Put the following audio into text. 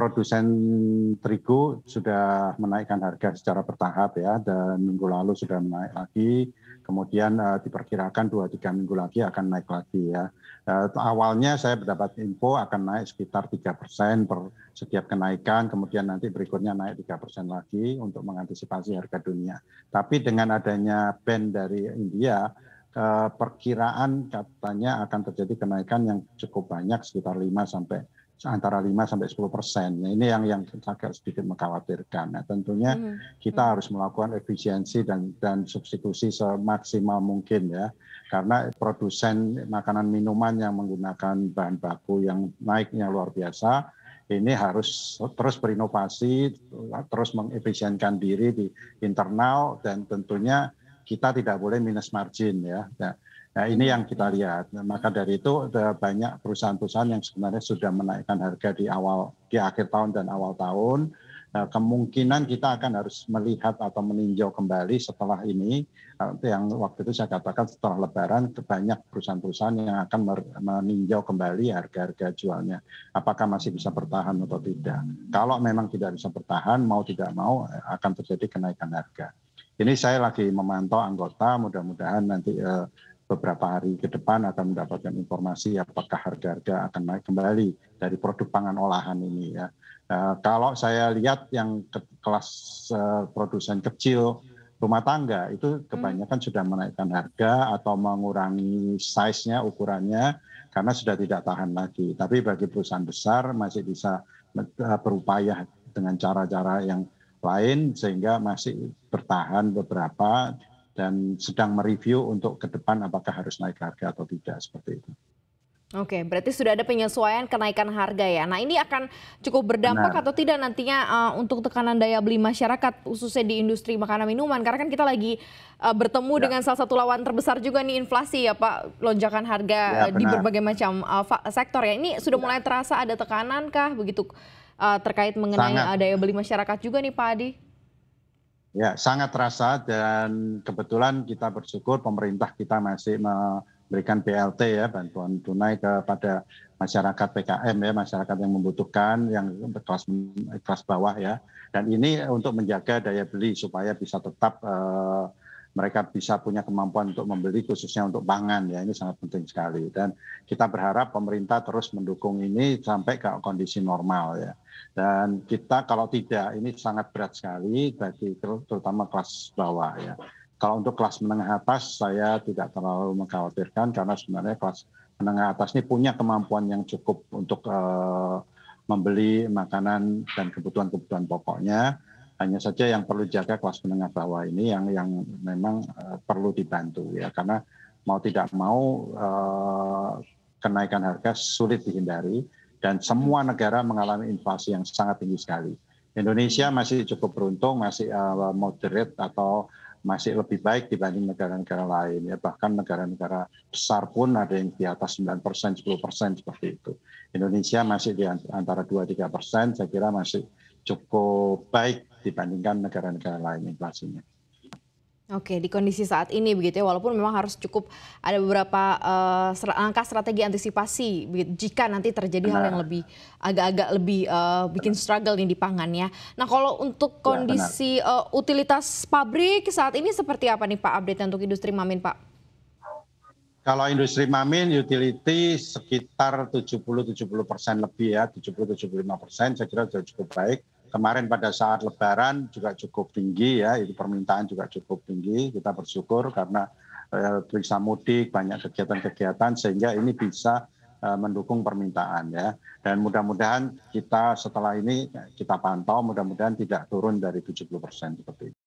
produsen terigu sudah menaikkan harga secara bertahap ya dan minggu lalu sudah naik lagi kemudian uh, diperkirakan 2 3 minggu lagi akan naik lagi ya. Uh, awalnya saya mendapat info akan naik sekitar 3% per setiap kenaikan kemudian nanti berikutnya naik 3% lagi untuk mengantisipasi harga dunia. Tapi dengan adanya ban dari India eh, perkiraan katanya akan terjadi kenaikan yang cukup banyak sekitar 5 sampai antara 5 sampai sepuluh persen. Nah, ini yang yang agak sedikit mengkhawatirkan. Nah, tentunya hmm. kita hmm. harus melakukan efisiensi dan dan substitusi semaksimal mungkin ya, karena produsen makanan minuman yang menggunakan bahan baku yang naiknya luar biasa, ini harus terus berinovasi, terus mengefisienkan diri di internal dan tentunya kita tidak boleh minus margin ya. Nah, nah ini yang kita lihat. Nah, maka dari itu ada banyak perusahaan-perusahaan yang sebenarnya sudah menaikkan harga di awal di akhir tahun dan awal tahun. Nah, kemungkinan kita akan harus melihat atau meninjau kembali setelah ini eh, yang waktu itu saya katakan setelah lebaran banyak perusahaan-perusahaan yang akan meninjau kembali harga-harga jualnya apakah masih bisa bertahan atau tidak. Kalau memang tidak bisa bertahan mau tidak mau eh, akan terjadi kenaikan harga. Ini saya lagi memantau anggota, mudah-mudahan nanti eh, beberapa hari ke depan akan mendapatkan informasi apakah harga-harga akan naik kembali dari produk pangan olahan ini ya. Uh, kalau saya lihat yang ke kelas uh, produsen kecil rumah tangga itu hmm. kebanyakan hmm. sudah menaikkan harga atau mengurangi size-nya ukurannya karena sudah tidak tahan lagi. Tapi bagi perusahaan besar masih bisa eh, berupaya dengan cara-cara yang lain sehingga masih bertahan beberapa dan sedang mereview untuk ke depan apakah harus naik harga atau tidak seperti itu. Oke, berarti sudah ada penyesuaian kenaikan harga ya. Nah, ini akan cukup berdampak Benar. atau tidak nantinya uh, untuk tekanan daya beli masyarakat khususnya di industri makanan minuman karena kan kita lagi uh, bertemu ya. dengan salah satu lawan terbesar juga nih inflasi ya Pak, lonjakan harga ya, di berbagai macam uh, sektor ya. Ini sudah ya. mulai terasa ada tekanan kah begitu uh, terkait mengenai sangat. daya beli masyarakat juga nih Pak Adi. Ya, sangat terasa dan kebetulan kita bersyukur pemerintah kita masih memberikan BLT ya, bantuan tunai kepada masyarakat PKM ya, masyarakat yang membutuhkan yang kelas kelas bawah ya. Dan ini untuk menjaga daya beli supaya bisa tetap uh, mereka bisa punya kemampuan untuk membeli khususnya untuk pangan ya ini sangat penting sekali dan kita berharap pemerintah terus mendukung ini sampai ke kondisi normal ya dan kita kalau tidak ini sangat berat sekali bagi terutama kelas bawah ya kalau untuk kelas menengah atas saya tidak terlalu mengkhawatirkan karena sebenarnya kelas menengah atas ini punya kemampuan yang cukup untuk uh, membeli makanan dan kebutuhan-kebutuhan pokoknya hanya saja yang perlu jaga kelas menengah bawah ini yang yang memang eh, perlu dibantu ya karena mau tidak mau eh, kenaikan harga sulit dihindari dan semua negara mengalami inflasi yang sangat tinggi sekali. Indonesia hmm. masih cukup beruntung masih eh, moderate atau masih lebih baik dibanding negara-negara lain ya bahkan negara-negara besar pun ada yang di atas 9 persen 10 persen seperti itu Indonesia masih di antara 2-3 persen saya kira masih cukup baik dibandingkan negara-negara lain inflasinya. Oke, di kondisi saat ini begitu ya, walaupun memang harus cukup ada beberapa uh, langkah strategi antisipasi begitu, jika nanti terjadi benar. hal yang lebih agak-agak lebih uh, bikin struggle nih di pangan ya. Nah, kalau untuk ya, kondisi ya, uh, utilitas pabrik saat ini seperti apa nih Pak update untuk industri Mamin Pak? Kalau industri mamin, utility sekitar 70-70 persen lebih ya, 70-75 persen saya kira sudah cukup baik. Kemarin pada saat lebaran juga cukup tinggi ya, itu permintaan juga cukup tinggi. Kita bersyukur karena eh, mudik, banyak kegiatan-kegiatan sehingga ini bisa eh, mendukung permintaan ya. Dan mudah-mudahan kita setelah ini eh, kita pantau, mudah-mudahan tidak turun dari 70 persen seperti itu.